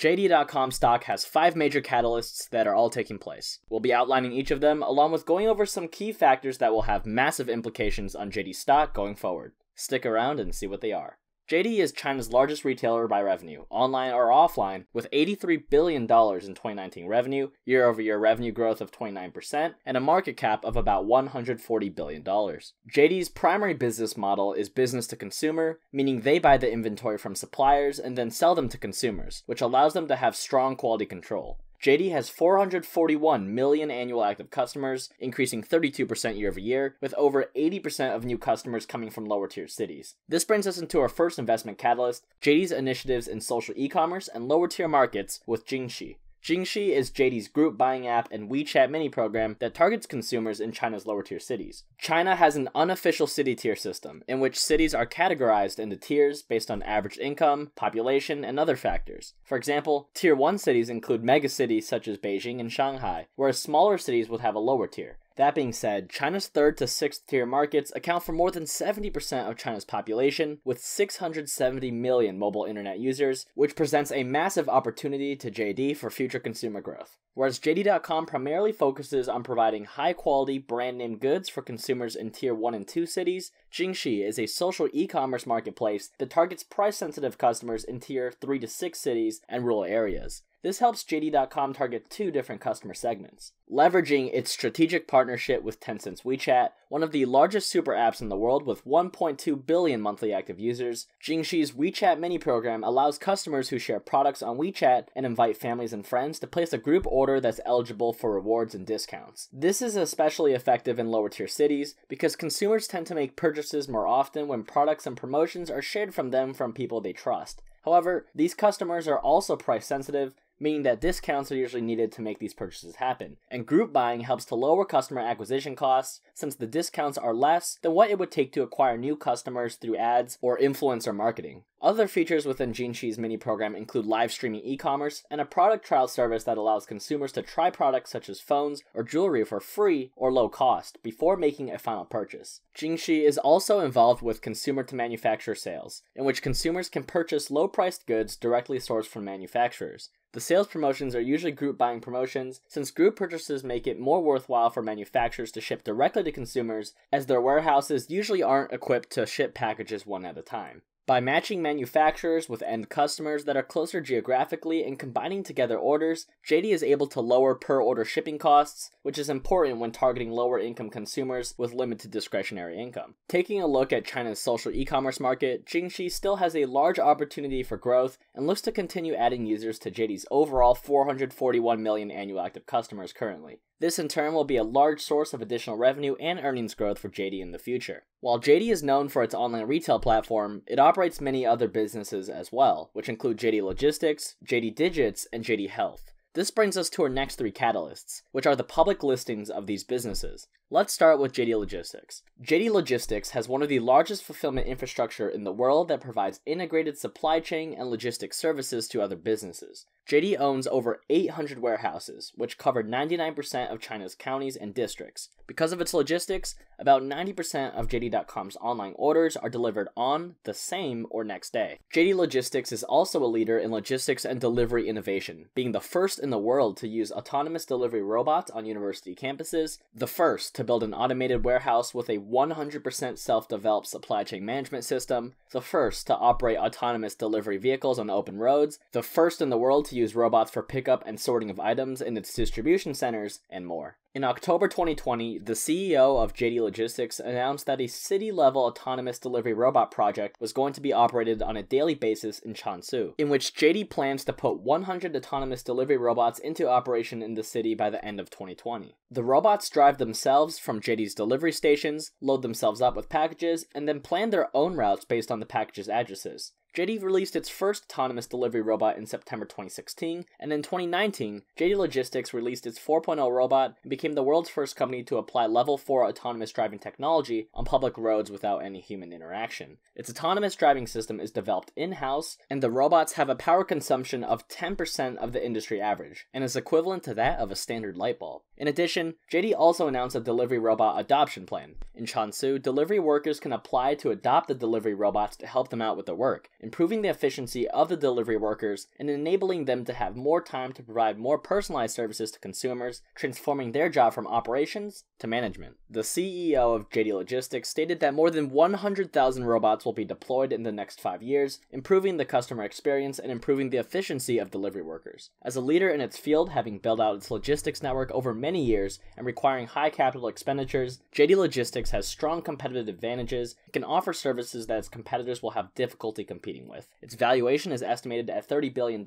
JD.com stock has five major catalysts that are all taking place. We'll be outlining each of them, along with going over some key factors that will have massive implications on JD stock going forward. Stick around and see what they are. JD is China's largest retailer by revenue, online or offline, with $83 billion in 2019 revenue, year over year revenue growth of 29%, and a market cap of about $140 billion. JD's primary business model is business to consumer, meaning they buy the inventory from suppliers and then sell them to consumers, which allows them to have strong quality control. JD has 441 million annual active customers, increasing 32% year over year, with over 80% of new customers coming from lower tier cities. This brings us into our first investment catalyst JD's initiatives in social e commerce and lower tier markets with Jingxi. Jingxi is JD's group buying app and WeChat mini program that targets consumers in China's lower tier cities. China has an unofficial city tier system, in which cities are categorized into tiers based on average income, population, and other factors. For example, tier 1 cities include megacities such as Beijing and Shanghai, whereas smaller cities would have a lower tier. That being said, China's third to sixth tier markets account for more than 70% of China's population, with 670 million mobile internet users, which presents a massive opportunity to JD for future consumer growth. Whereas JD.com primarily focuses on providing high quality brand name goods for consumers in tier 1 and 2 cities, Jingxi is a social e commerce marketplace that targets price sensitive customers in tier 3 to 6 cities and rural areas. This helps JD.com target two different customer segments. Leveraging its strategic partnership with Tencent's WeChat, one of the largest super apps in the world with 1.2 billion monthly active users, Jingxi's WeChat mini program allows customers who share products on WeChat and invite families and friends to place a group order that's eligible for rewards and discounts. This is especially effective in lower tier cities because consumers tend to make purchases more often when products and promotions are shared from them from people they trust. However, these customers are also price sensitive meaning that discounts are usually needed to make these purchases happen. And group buying helps to lower customer acquisition costs since the discounts are less than what it would take to acquire new customers through ads or influencer marketing. Other features within Jinxi's mini program include live streaming e commerce and a product trial service that allows consumers to try products such as phones or jewelry for free or low cost before making a final purchase. Jingxi is also involved with consumer to manufacturer sales, in which consumers can purchase low priced goods directly sourced from manufacturers. The sales promotions are usually group buying promotions, since group purchases make it more worthwhile for manufacturers to ship directly to consumers, as their warehouses usually aren't equipped to ship packages one at a time. By matching manufacturers with end customers that are closer geographically and combining together orders, JD is able to lower per order shipping costs, which is important when targeting lower income consumers with limited discretionary income. Taking a look at China's social e commerce market, Jingxi still has a large opportunity for growth and looks to continue adding users to JD's overall 441 million annual active customers currently. This in turn will be a large source of additional revenue and earnings growth for JD in the future. While JD is known for its online retail platform, it operates many other businesses as well, which include JD Logistics, JD Digits, and JD Health. This brings us to our next three catalysts, which are the public listings of these businesses. Let's start with JD Logistics. JD Logistics has one of the largest fulfillment infrastructure in the world that provides integrated supply chain and logistics services to other businesses. JD owns over 800 warehouses, which cover 99% of China's counties and districts. Because of its logistics, about 90% of JD.com's online orders are delivered on, the same, or next day. JD Logistics is also a leader in logistics and delivery innovation, being the first in the world to use autonomous delivery robots on university campuses, the first to build an automated warehouse with a 100% self developed supply chain management system, the first to operate autonomous delivery vehicles on open roads, the first in the world to use robots for pickup and sorting of items in its distribution centers, and more. In October 2020, the CEO of JD Logistics announced that a city level autonomous delivery robot project was going to be operated on a daily basis in Chansu, in which JD plans to put 100 autonomous delivery robots into operation in the city by the end of 2020. The robots drive themselves from JD's delivery stations, load themselves up with packages, and then plan their own routes based on the packages' addresses. JD released its first autonomous delivery robot in September 2016, and in 2019, JD Logistics released its 4.0 robot and became the world's first company to apply level 4 autonomous driving technology on public roads without any human interaction. Its autonomous driving system is developed in house, and the robots have a power consumption of 10% of the industry average, and is equivalent to that of a standard light bulb. In addition, JD also announced a delivery robot adoption plan. In Chansu, delivery workers can apply to adopt the delivery robots to help them out with their work, improving the efficiency of the delivery workers and enabling them to have more time to provide more personalized services to consumers, transforming their job from operations to management. The CEO of JD Logistics stated that more than 100,000 robots will be deployed in the next five years, improving the customer experience and improving the efficiency of delivery workers. As a leader in its field, having built out its logistics network over many years and requiring high capital expenditures, JD Logistics has strong competitive advantages and can offer services that its competitors will have difficulty competing with. Its valuation is estimated at $30 billion,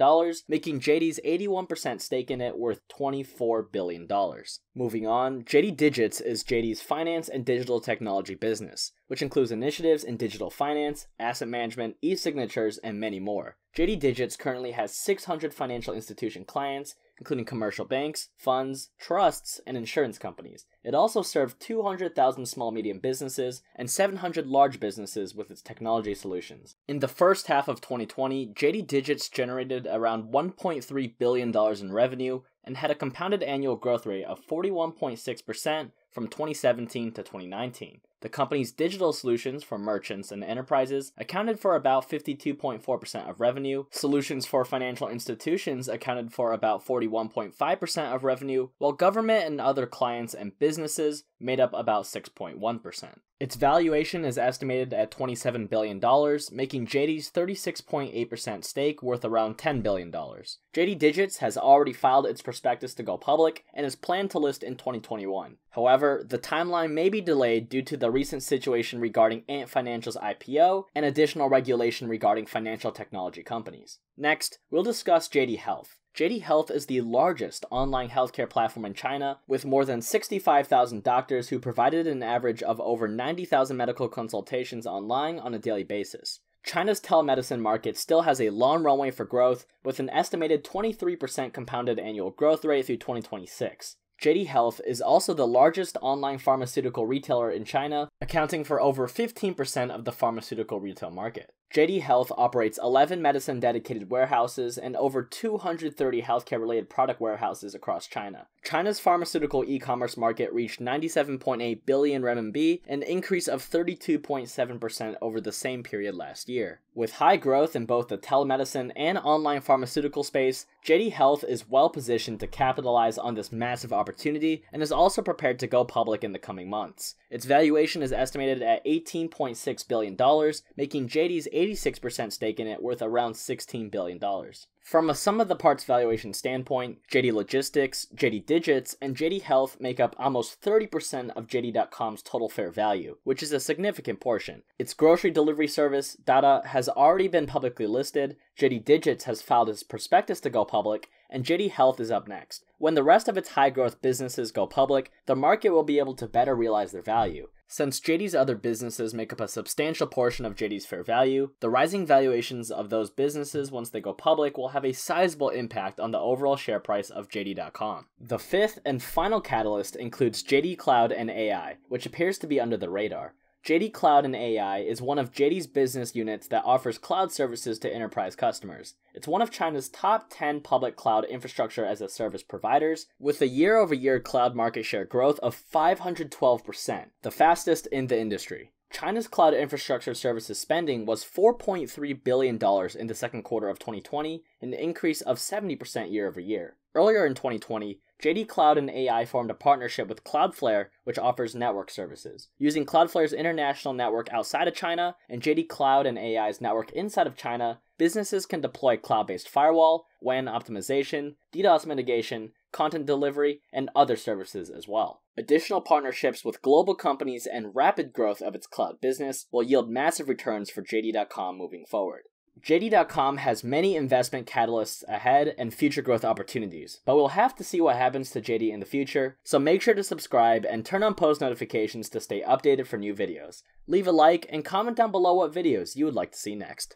making JD's 81% stake in it worth $24 billion. Moving on, JD Digits is JD's finance and digital technology business, which includes initiatives in digital finance, asset management, e signatures, and many more. JD Digits currently has 600 financial institution clients, including commercial banks, funds, trusts, and insurance companies. It also served 200,000 small medium businesses and 700 large businesses with its technology solutions. In the first half of 2020, JD Digits generated around $1.3 billion in revenue and had a compounded annual growth rate of 41.6% from 2017 to 2019. The company's digital solutions for merchants and enterprises accounted for about 52.4% of revenue, solutions for financial institutions accounted for about 41.5% of revenue, while government and other clients and businesses made up about 6.1%. Its valuation is estimated at $27 billion, making JD's 36.8% stake worth around $10 billion. JD Digits has already filed its prospectus to go public and is planned to list in 2021. However, the timeline may be delayed due to the recent situation regarding Ant Financial's IPO and additional regulation regarding financial technology companies. Next, we'll discuss JD Health. JD Health is the largest online healthcare platform in China, with more than 65,000 doctors who provided an average of over 90,000 medical consultations online on a daily basis. China's telemedicine market still has a long runway for growth, with an estimated 23% compounded annual growth rate through 2026. JD Health is also the largest online pharmaceutical retailer in China, accounting for over 15% of the pharmaceutical retail market. JD Health operates 11 medicine dedicated warehouses and over 230 healthcare related product warehouses across China. China's pharmaceutical e commerce market reached 97.8 billion renminbi, an increase of 32.7% over the same period last year. With high growth in both the telemedicine and online pharmaceutical space, JD Health is well positioned to capitalize on this massive opportunity and is also prepared to go public in the coming months. Its valuation is estimated at $18.6 billion, making JD's 86% stake in it worth around $16 billion. From a sum of the parts valuation standpoint, JD Logistics, JD Digits, and JD Health make up almost 30% of JD.com's total fair value, which is a significant portion. Its grocery delivery service, Dada, has already been publicly listed, JD Digits has filed its prospectus to go public, and JD Health is up next. When the rest of its high growth businesses go public, the market will be able to better realize their value. Since JD's other businesses make up a substantial portion of JD's fair value, the rising valuations of those businesses once they go public will have a sizable impact on the overall share price of JD.com. The fifth and final catalyst includes JD Cloud and AI, which appears to be under the radar. JD Cloud and AI is one of JD's business units that offers cloud services to enterprise customers. It's one of China's top 10 public cloud infrastructure as a service providers, with a year over year cloud market share growth of 512%, the fastest in the industry. China's cloud infrastructure services spending was $4.3 billion in the second quarter of 2020, an increase of 70% year over year. Earlier in 2020, JD Cloud and AI formed a partnership with Cloudflare, which offers network services. Using Cloudflare's international network outside of China and JD Cloud and AI's network inside of China, businesses can deploy cloud based firewall, WAN optimization, DDoS mitigation, content delivery, and other services as well. Additional partnerships with global companies and rapid growth of its cloud business will yield massive returns for JD.com moving forward. JD.com has many investment catalysts ahead and future growth opportunities, but we'll have to see what happens to JD in the future, so make sure to subscribe and turn on post notifications to stay updated for new videos. Leave a like and comment down below what videos you would like to see next.